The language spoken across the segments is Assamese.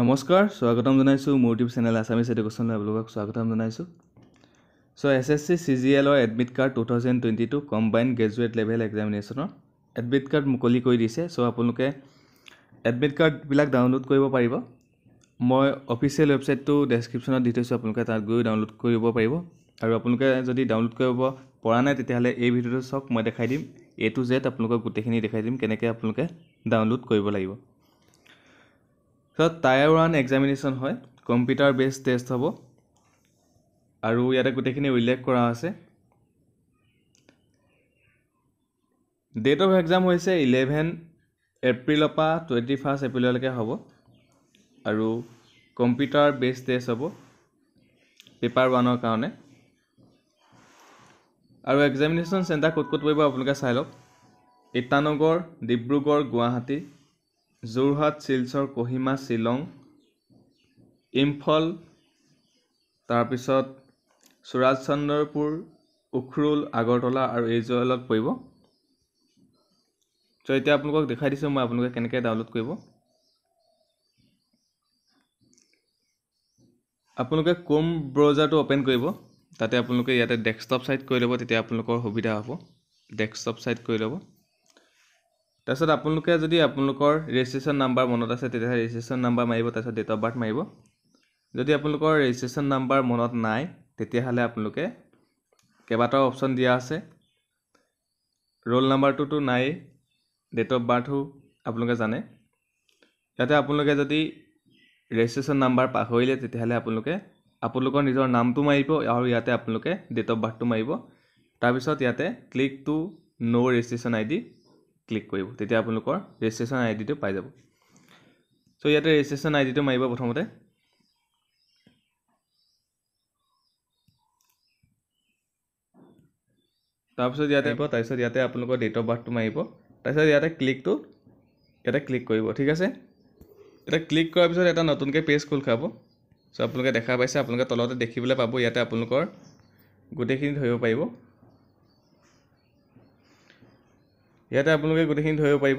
নমস্কাৰ স্বাগতম জনাইছোঁ মোৰ ইউটিউব চেনেল আছামিছ এডুকেশ্যনলৈ আপোনালোকক স্বাগতম জনাইছোঁ so' S S C C G এলৰ admit card two thousand twenty two combine graduate level এক্সামিনেশ্যনৰ এডমিট কাৰ্ড মুকলি কৰি দিছে চ' আপোনালোকে এডমিট কাৰ্ডবিলাক ডাউনলোড কৰিব পাৰিব মই অফিচিয়েল ৱেবছাইটটো ডেছক্ৰিপশ্যনত দি থৈছোঁ আপোনালোকে তাত গৈ ডাউনলোড কৰিব পাৰিব আৰু আপোনালোকে যদি ডাউনলোড কৰিব পৰা নাই তেতিয়াহ'লে এই ভিডিঅ'টো চাওক মই দেখাই দিম এ টু জেড আপোনালোকক গোটেইখিনি দেখাই দিম কেনেকৈ আপোনালোকে ডাউনলোড কৰিব লাগিব তাৰপিছত টায়াৰ ওৱান এক্সামিনেশ্যন হয় কম্পিউটাৰ বেছ টেষ্ট হ'ব আৰু ইয়াতে গোটেইখিনি উল্লেখ কৰা আছে ডেট অফ এক্সাম হৈছে ইলেভেন এপ্ৰিলৰ পৰা টুৱেণ্টি ফাৰ্ষ্ট এপ্ৰিললৈকে হ'ব আৰু কম্পিউটাৰ বেছ টেষ্ট হ'ব পেপাৰ ওৱানৰ কাৰণে আৰু এক্সামিনেশ্যন চেণ্টাৰ ক'ত ক'ত পৰিব আপোনালোকে চাই লওক ইটানগৰ ডিব্ৰুগড় গুৱাহাটী যোৰহাট শিলচৰ কহিমা শ্বিলং ইম্ফল তাৰপিছত চুৰাজচন্দ্ৰপুৰ উখৰুল আগৰতলা আৰু এইজুৱেলত পৰিব চ' এতিয়া আপোনালোকক দেখাই দিছোঁ মই আপোনালোকে কেনেকৈ ডাউনলোড কৰিব আপোনালোকে ক্ৰোম ব্ৰাউজাৰটো অ'পেন কৰিব তাতে আপোনালোকে ইয়াতে ডেস্কটপ ছাইট কৰি ল'ব তেতিয়া আপোনালোকৰ সুবিধা হ'ব ডেস্কটপ ছাইট কৰি ল'ব তাৰপিছত আপোনালোকে যদি আপোনালোকৰ ৰেজিষ্ট্ৰেশ্যন নাম্বাৰ মনত আছে তেতিয়াহ'লে ৰেজিষ্ট্ৰেশ্যন নাম্বাৰ মাৰিব তাৰপিছত ডেট অফ বাৰ্থ মাৰিব যদি আপোনালোকৰ ৰেজিষ্ট্ৰেশ্যন নাম্বাৰ মনত নাই তেতিয়াহ'লে আপোনালোকে কেইবাটাও অপশ্যন দিয়া আছে ৰোল নাম্বাৰটোতো নাই ডেট অফ বাৰ্থো আপোনালোকে জানে ইয়াতে আপোনালোকে যদি ৰেজিষ্ট্ৰেশ্যন নাম্বাৰ পাহৰিলে তেতিয়াহ'লে আপোনালোকে আপোনালোকৰ নিজৰ নামটো মাৰিব আৰু ইয়াতে আপোনালোকে ডেট অফ বাৰ্থটো মাৰিব তাৰপিছত ইয়াতে click to know' registration I D click কৰিব তেতিয়া আপোনালোকৰ ৰেজিষ্ট্ৰেশ্যন আই ডিটো পাই যাব চ' ইয়াতে ৰেজিষ্ট্ৰেশ্যন আই ডিটো মাৰিব প্ৰথমতে তাৰপিছত ইয়াতে আহিব তাৰপিছত ইয়াতে আপোনালোকৰ ডেট অফ বাৰ্থটো মাৰিব তাৰপিছত ইয়াতে ক্লিকটো ইয়াতে ক্লিক কৰিব ঠিক আছে এতিয়া ক্লিক কৰাৰ পিছত এটা নতুনকৈ পেজ খোল খাব চ' আপোনালোকে দেখা পাইছে আপোনালোকে তলতে দেখিবলৈ পাব ইয়াতে আপোনালোকৰ গোটেইখিনি ধৰিব পাৰিব ইয়াতে আপোনালোকে গোটেইখিনি ধৰিব পাৰিব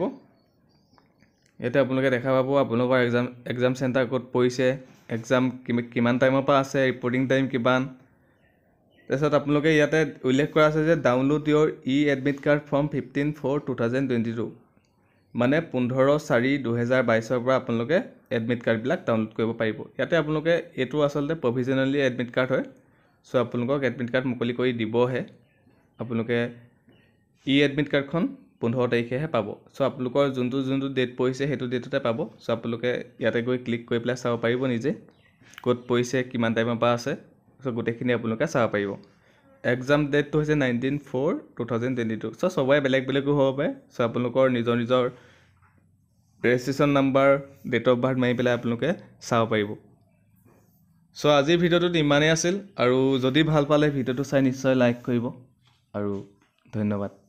ইয়াতে আপোনালোকে দেখা পাব আপোনালোকৰ এক্সাম এক্সাম চেণ্টাৰ ক'ত পৰিছে এক্সাম কিমান টাইমৰ পৰা আছে ৰিপৰ্টিং টাইম কিমান তাৰপিছত আপোনালোকে ইয়াতে উল্লেখ কৰা আছে যে download your e admit card form fifteen four two thousand twenty two মানে পোন্ধৰ চাৰি দুহেজাৰ বাইছৰ পৰা আপোনালোকে এডমিট কাৰ্ডবিলাক ডাউনলোড কৰিব পাৰিব ইয়াতে আপোনালোকে এইটো আচলতে প্ৰভিজনেলি এডমিট কাৰ্ড হয় চ' আপোনালোকক এডমিট কাৰ্ড মুকলি কৰি দিবহে আপোনালোকে ই এডমিট কাৰ্ডখন পোন্ধৰ তাৰিখেহে পাব চ' আপোনালোকৰ যোনটো যোনটো ডেট পৰিছে সেইটো ডেটতে পাব চ' আপোনালোকে ইয়াতে গৈ ক্লিক কৰি পেলাই চাব পাৰিব নিজে ক'ত পৰিছে কিমান টাইমৰ পৰা আছে চ' গোটেইখিনি আপোনালোকে চাব পাৰিব একজাম ডেটটো হৈছে nineteen four two thousand twenty two so' চবৰে বেলেগ বেলেগো হ'ব পাৰে চ' আপোনালোকৰ নিজৰ নিজৰ registration number date of birth মাৰি পেলাই আপোনালোকে চাব পাৰিব চ' আজিৰ ভিডিঅ'টোত ইমানেই আছিল আৰু যদি ভাল পালে ভিডিঅ'টো চাই নিশ্চয় লাইক কৰিব আৰু ধন্যবাদ